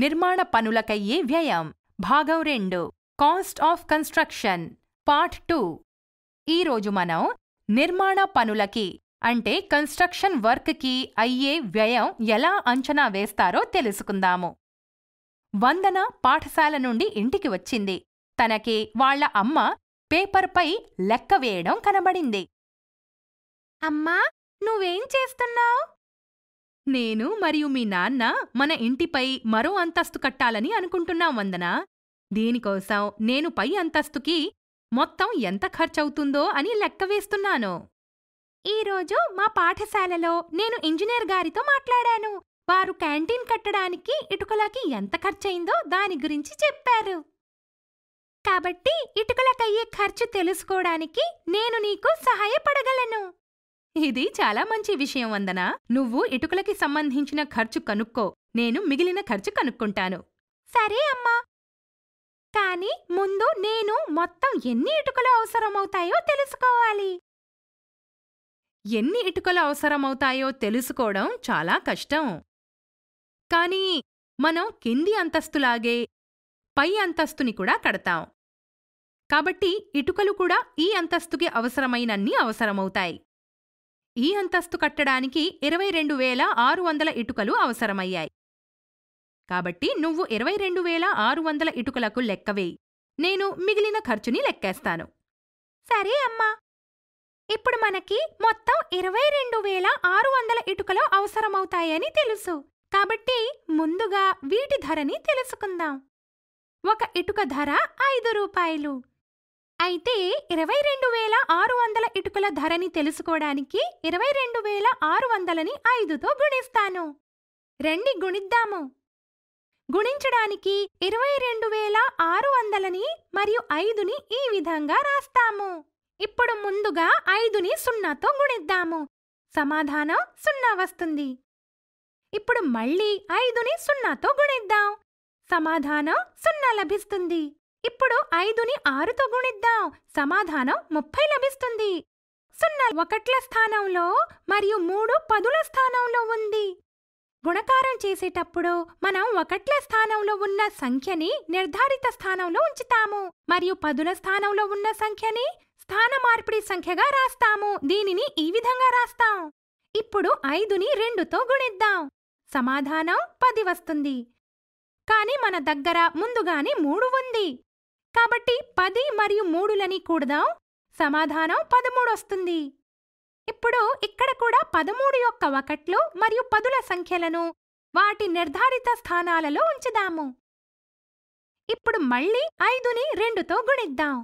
నిర్మాణ పనులకయ్యే వ్యయం భాగం రెండు cost of construction part two ఈరోజు మనం నిర్మాణ పనులకి అంటే కన్స్ట్రక్షన్ వర్క్కి అయ్యే వ్యయం ఎలా అంచనా వేస్తారో తెలుసుకుందాము వందన పాఠశాల నుండి ఇంటికి వచ్చింది తనకి వాళ్ల అమ్మ పేపర్పై లెక్క వేయడం కనబడింది అమ్మా నువ్వేం చేస్తున్నావు నేను మరియు మీ నాన్న మన ఇంటిపై మరో అంతస్తు కట్టాలని అనుకుంటున్నాం వందన దీనికోసం నేను పై అంతస్తుకి మొత్తం ఎంత ఖర్చవుతుందో అని లెక్క వేస్తున్నాను ఈరోజు మా పాఠశాలలో నేను ఇంజనీర్ గారితో మాట్లాడాను వారు క్యాంటీన్ కట్టడానికి ఇటుకలకి ఎంత ఖర్చయిందో దాని గురించి చెప్పారు కాబట్టి ఇటుకలకయ్యే ఖర్చు తెలుసుకోవడానికి నేను నీకు సహాయపడగలను ఇది చాలా మంచి విషయం వందనా నువ్వు ఇటుకలకి సంబంధించిన ఖర్చు కనుక్కో నేను మిగిలిన ఖర్చు కనుక్కుంటాను సరే అమ్మా కాని ముందు నేను మొత్తం ఎన్ని ఇటుకలు అవసరమవుతాయో తెలుసుకోవాలి ఎన్ని ఇటుకలు అవసరమవుతాయో తెలుసుకోవడం చాలా కష్టం కానీ మనం కింది అంతస్తులాగే పై అంతస్తుని కూడా కడతాం కాబట్టి ఇటుకలు కూడా ఈ అంతస్తుకి అవసరమైనన్ని అవసరమవుతాయి ఈ అంతస్తు కట్టడానికి ఇరవై రెండు వేల ఆరు వందల ఇటుకలు అవసరమయ్యాయి కాబట్టి నువ్వు ఇరవై రెండు వేల ఆరు వందల ఇటుకలకు లెక్కవేయి నేను మిగిలిన ఖర్చుని లెక్కేస్తాను సరే అమ్మా ఇప్పుడు మనకి మొత్తం ఇరవై రెండు వేల ఆరు వందల ఇటుకలు అవసరమవుతాయని తెలుసు కాబట్టి ముందుగా వీటి ధరని తెలుసుకుందాం ఒక ఇటుక ధర ఐదు రూపాయలు అయితే ఇరవై రెండు వేల ఆరు వందల ఇటుకల ధరని తెలుసుకోవడానికి ఇరవై రెండు వేల ఆరు వందలని ఐదుతో గుణిస్తాను రండి గుణిద్దాము గుణించడానికి ఇరవై రెండు వేల ఆరు వందలని మరియు ఐదుని ఈ విధంగా రాస్తాము ఇప్పుడు ముందుగా ఐదుని సున్నాతో గుణిద్దాము సమాధానం సున్నా వస్తుంది ఇప్పుడు మళ్ళీ ఐదుని సున్నాతో గుణిద్దాం సమాధానం సున్నా లభిస్తుంది ఇప్పుడు ఐదుని ఆరుతో గుణిద్దాం సమాధానం ముప్పై లభిస్తుంది సున్నా ఒకట్ల స్థానంలో మరియు మూడు పదుల స్థానంలో ఉంది గుణకారం చేసేటప్పుడు మనం ఒకట్ల స్థానంలో ఉన్న సంఖ్యని నిర్ధారిత స్థానంలో ఉంచుతాము మరియు పదుల స్థానంలో ఉన్న సంఖ్యని స్థాన మార్పిడి సంఖ్యగా రాస్తాము దీనిని ఈ విధంగా రాస్తాం ఇప్పుడు ఐదుని రెండుతో గుణిద్దాం సమాధానం పది వస్తుంది కానీ మన దగ్గర ముందుగానే మూడు ఉంది కాబట్టి పది మరియు మూడులని కూడదాం సమాధానం పదమూడు వస్తుంది ఇప్పుడు ఇక్కడ కూడా పదమూడు యొక్క ఒకట్లు మరియు పదుల సంఖ్యలను వాటి నిర్ధారిత స్థానాలలో ఉంచుదాము ఇప్పుడు మళ్ళీ ఐదుని రెండుతో గుణిద్దాం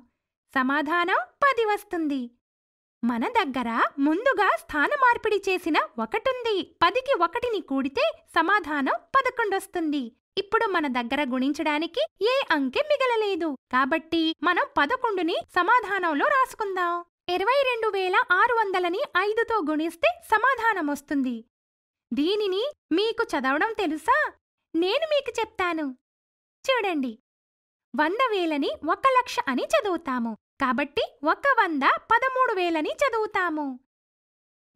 సమాధానం పది వస్తుంది మన దగ్గర ముందుగా స్థాన మార్పిడి చేసిన ఒకటుంది పదికి ఒకటిని కూడితే సమాధానం పదకొండొస్తుంది ఇప్పుడు మన దగ్గర గుణించడానికి ఏ అంకె మిగలలేదు కాబట్టి మనం పదకొండుని సమాధానంలో రాసుకుందాం ఇరవై రెండు వేల ఆరు వందలని ఐదుతో గుణిస్తే సమాధానమొస్తుంది దీనిని మీకు చదవడం తెలుసా నేను మీకు చెప్తాను చూడండి వంద వేలని ఒక లక్ష అని చదువుతాము కాబట్టి ఒక వంద పదమూడు వేలని చదువుతాము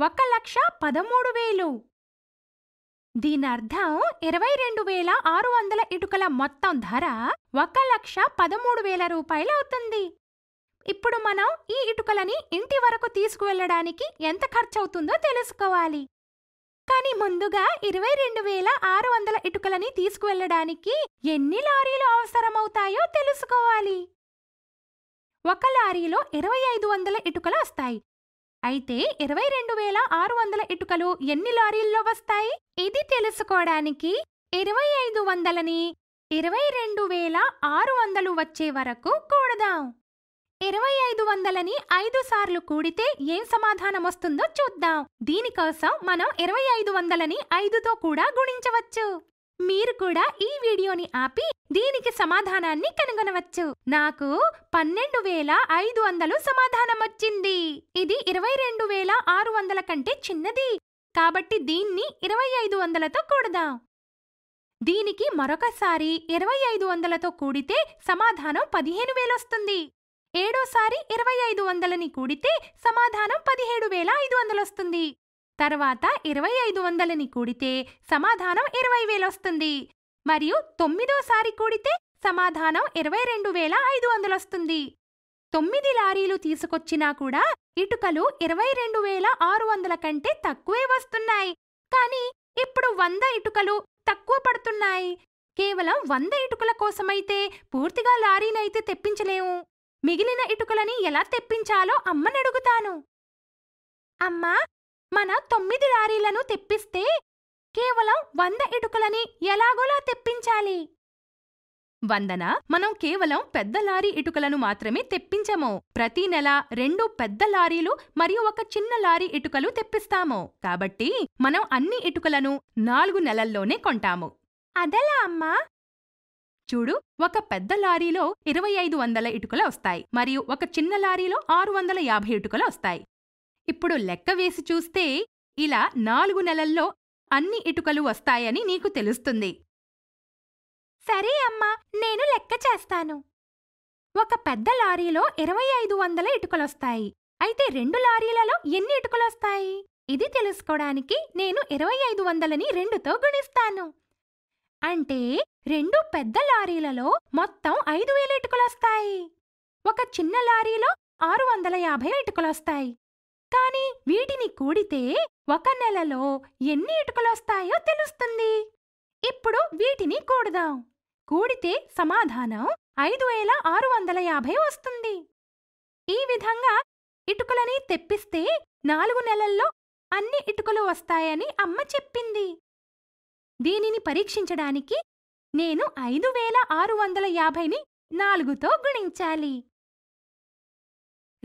ఒక లక్ష పదమూడు వేలు దీని అర్థం ఇరవై రెండు వేల ఆరు వందల ఇటుకల మొత్తం ధర ఒక లక్ష పదమూడు వేల రూపాయలు అవుతుంది ఇప్పుడు మనం ఈ ఇటుకలని ఇంటి వరకు తీసుకువెళ్ళడానికి ఎంత ఖర్చవుతుందో తెలుసుకోవాలి కానీ ముందుగా ఇరవై రెండు వేల ఆరు వందల ఇటుకలని తీసుకువెళ్లడానికి ఎన్ని లారీలు అవసరమవుతాయో తెలుసుకోవాలి ఒక లారీలో ఇరవై ఐదు వందల ఇటుకలు వస్తాయి అయితే ఇరవై రెండు వేల ఆరు వందల ఇటుకలు ఎన్ని లారీల్లో వస్తాయి ఇది తెలుసుకోవడానికి ఇరవై ఐదు వందలని ఇరవై రెండు వేల ఆరు వందలు వచ్చే వరకు కూడదాం ఇరవై ఐదు వందలని ఐదు సార్లు కూడితే ఏం సమాధానం వస్తుందో చూద్దాం దీనికోసం మనం ఇరవై ఐదు వందలని ఐదుతో కూడా గుణించవచ్చు మీరు కూడా ఈ వీడియోని ఆపి దీనికి సమాధానాన్ని కనుగొనవచ్చు నాకు పన్నెండు వేల ఐదు వందలు సమాధానం వచ్చింది ఇది ఇరవై రెండు వేల ఆరు వందల కంటే చిన్నది కాబట్టి దీన్ని ఇరవై ఐదు వందలతో కూడదాం దీనికి మరొకసారి ఇరవై ఐదు వందలతో కూడితే సమాధానం పదిహేను వేలొస్తుంది ఏడోసారి ఇరవై ఐదు వందలని కూడితే సమాధానం పదిహేడు వేల ఐదు వందలొస్తుంది తర్వాత ఇరవై ఐదు వందలని కూడితే సమాధానం ఇరవై వేలొస్తుంది మరియు తొమ్మిదోసారి కూడితే సమాధానం ఇరవై రెండు వేల ఐదు వందలొస్తుంది తొమ్మిది లారీలు తీసుకొచ్చినా కూడా ఇటుకలు ఇరవై రెండు వేల ఆరు వందల కంటే తక్కువే వస్తున్నాయి కానీ ఇప్పుడు వంద ఇటుకలు తక్కువ పడుతున్నాయి కేవలం వంద ఇటుకల కోసమైతే పూర్తిగా లారీనైతే తెప్పించలేము మిగిలిన ఇటుకలని ఎలా తెప్పించాలో అమ్మనడుగుతాను అమ్మా మన తొమ్మిది లారీలను తెప్పిస్తే కేవలం వంద ఇటుకలని ఎలాగోలా తెప్పించాలి వందన మనం కేవలం పెద్ద లారీ ఇటుకలను మాత్రమే తెప్పించము ప్రతి నెల రెండు పెద్ద లారీలు మరియు ఒక చిన్న లారీ ఇటుకలు తెప్పిస్తాము కాబట్టి మనం అన్ని ఇటుకలను నాలుగు నెలల్లోనే కొంటాము అదలా అమ్మా చూడు ఒక పెద్ద లారీలో ఇరవై ఐదు వందల ఇటుకలు వస్తాయి మరియు ఒక చిన్న లారీలో ఆరు వందల యాభై ఇటుకలు వస్తాయి ఇప్పుడు లెక్క వేసి చూస్తే ఇలా నాలుగు నెలల్లో అన్ని ఇటుకలు వస్తాయని నీకు తెలుస్తుంది సరే అమ్మా నేను లెక్క చేస్తాను ఒక పెద్ద లారీలో ఇరవై ఐదు వందల ఇటుకలొస్తాయి అయితే రెండు లారీలలో ఎన్ని ఇటుకలొస్తాయి ఇది తెలుసుకోవడానికి నేను ఇరవై ఐదు వందలని రెండుతో గుణిస్తాను అంటే రెండు పెద్ద లారీలలో మొత్తం ఐదు వేల ఇటుకలొస్తాయి ఒక చిన్న లారీలో ఆరు వందల యాభై ఇటుకలొస్తాయి కానీ వీటిని కూడితే ఒక నెలలో ఎన్ని ఇటుకలొస్తాయో తెలుస్తుంది ఇప్పుడు వీటిని కూడదాం కూడితే సమాధానం ఐదు వేల ఆరు వందల యాభై వస్తుంది ఈ విధంగా ఇటుకలని తెప్పిస్తే నాలుగు నెలల్లో అన్ని ఇటుకలు వస్తాయని అమ్మ చెప్పింది దీనిని పరీక్షించడానికి నేను ఐదు వేల ఆరు వందల యాభైని నాలుగుతో గుణించాలి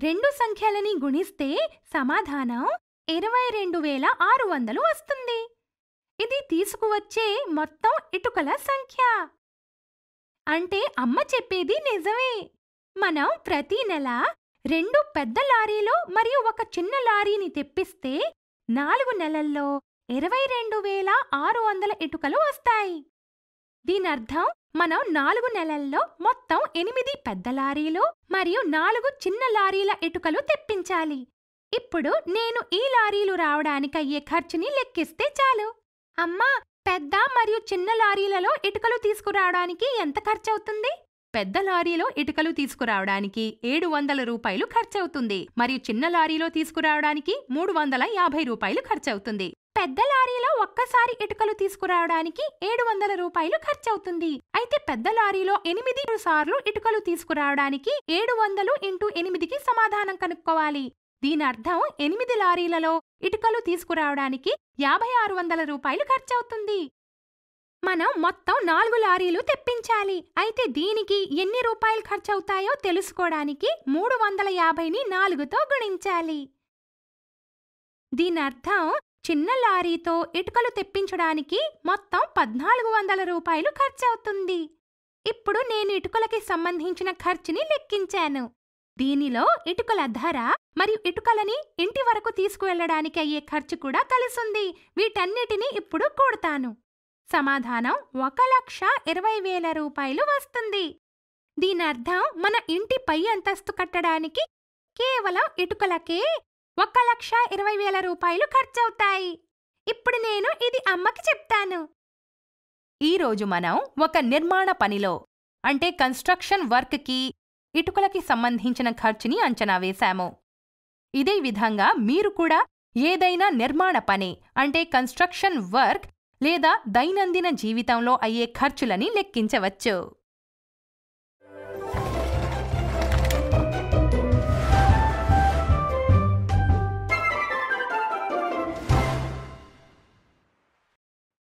రెండు సంఖ్యలని గుణిస్తే సమాధానం ఇరవై రెండు వేల ఆరు వందలు వస్తుంది ఇది తీసుకువచ్చే మొత్తం ఇటుకల సంఖ్య అంటే అమ్మ చెప్పేది నిజమే మనం ప్రతి నెల రెండు పెద్ద లారీలు మరియు ఒక చిన్న లారీని తెప్పిస్తే నాలుగు నెలల్లో ఇరవై రెండు వేల ఆరు వందల ఇటుకలు వస్తాయి దీనర్థం మనం నాలుగు నెలల్లో మొత్తం ఎనిమిది పెద్ద లారీలు మరియు నాలుగు చిన్న లారీల ఇటుకలు తెప్పించాలి ఇప్పుడు నేను ఈ లారీలు రావడానికి అయ్యే ఖర్చుని లెక్కిస్తే చాలు అమ్మా పెద్ద మరియు చిన్న లారీలలో ఇటుకలు తీసుకురావడానికి ఎంత ఖర్చవుతుంది పెద్ద లారీలో ఇటుకలు తీసుకురావడానికి ఏడు వందల రూపాయలు ఖర్చవుతుంది మరియు చిన్న లారీలో తీసుకురావడానికి మూడు వందల యాభై రూపాయలు ఖర్చవుతుంది పెద్ద లారీలో ఒక్కసారి ఇటుకలు తీసుకురావడానికి ఏడు వందల రూపాయలు ఖర్చవుతుంది అయితే పెద్ద లారీలో ఎనిమిది సార్లు ఇటుకలు తీసుకురావడానికి ఏడు వందలు ఇంటూ ఎనిమిదికి సమాధానం కనుక్కోవాలి దీని అర్థం ఎనిమిది లారీలలో ఇటుకలు తీసుకురావడానికి యాభై ఆరు వందల రూపాయలు ఖర్చవుతుంది మనం మొత్తం నాలుగు లారీలు తెప్పించాలి అయితే దీనికి ఎన్ని రూపాయలు ఖర్చవుతాయో తెలుసుకోవడానికి మూడు వందల యాభైని నాలుగుతో గుణించాలి దీని చిన్న లారీతో ఇటుకలు తెప్పించడానికి మొత్తం పద్నాలుగు వందల రూపాయలు ఖర్చవుతుంది ఇప్పుడు నేను ఇటుకలకి సంబంధించిన ఖర్చుని లెక్కించాను దీనిలో ఇటుకల ధర మరియు ఇటుకలని ఇంటి వరకు తీసుకువెళ్లడానికి అయ్యే ఖర్చు కూడా కలిసుంది వీటన్నిటినీ ఇప్పుడు కూడతాను సమాధానం ఒక లక్ష ఇరవై వేల రూపాయలు వస్తుంది దీనర్థం మన ఇంటి పై అంతస్తు కట్టడానికి కేవలం ఇటుకలకే ఒక లక్ష ఇరవై వేల రూపాయలు ఖర్చవుతాయి ఇప్పుడు నేను ఇది అమ్మకి చెప్తాను ఈరోజు మనం ఒక నిర్మాణ పనిలో అంటే కన్స్ట్రక్షన్ వర్క్కి ఇటుకలకి సంబంధించిన ఖర్చుని అంచనా వేశాము ఇదే విధంగా మీరు కూడా ఏదైనా నిర్మాణ పని అంటే కన్స్ట్రక్షన్ వర్క్ లేదా దైనందిన జీవితంలో అయ్యే ఖర్చులని లెక్కించవచ్చు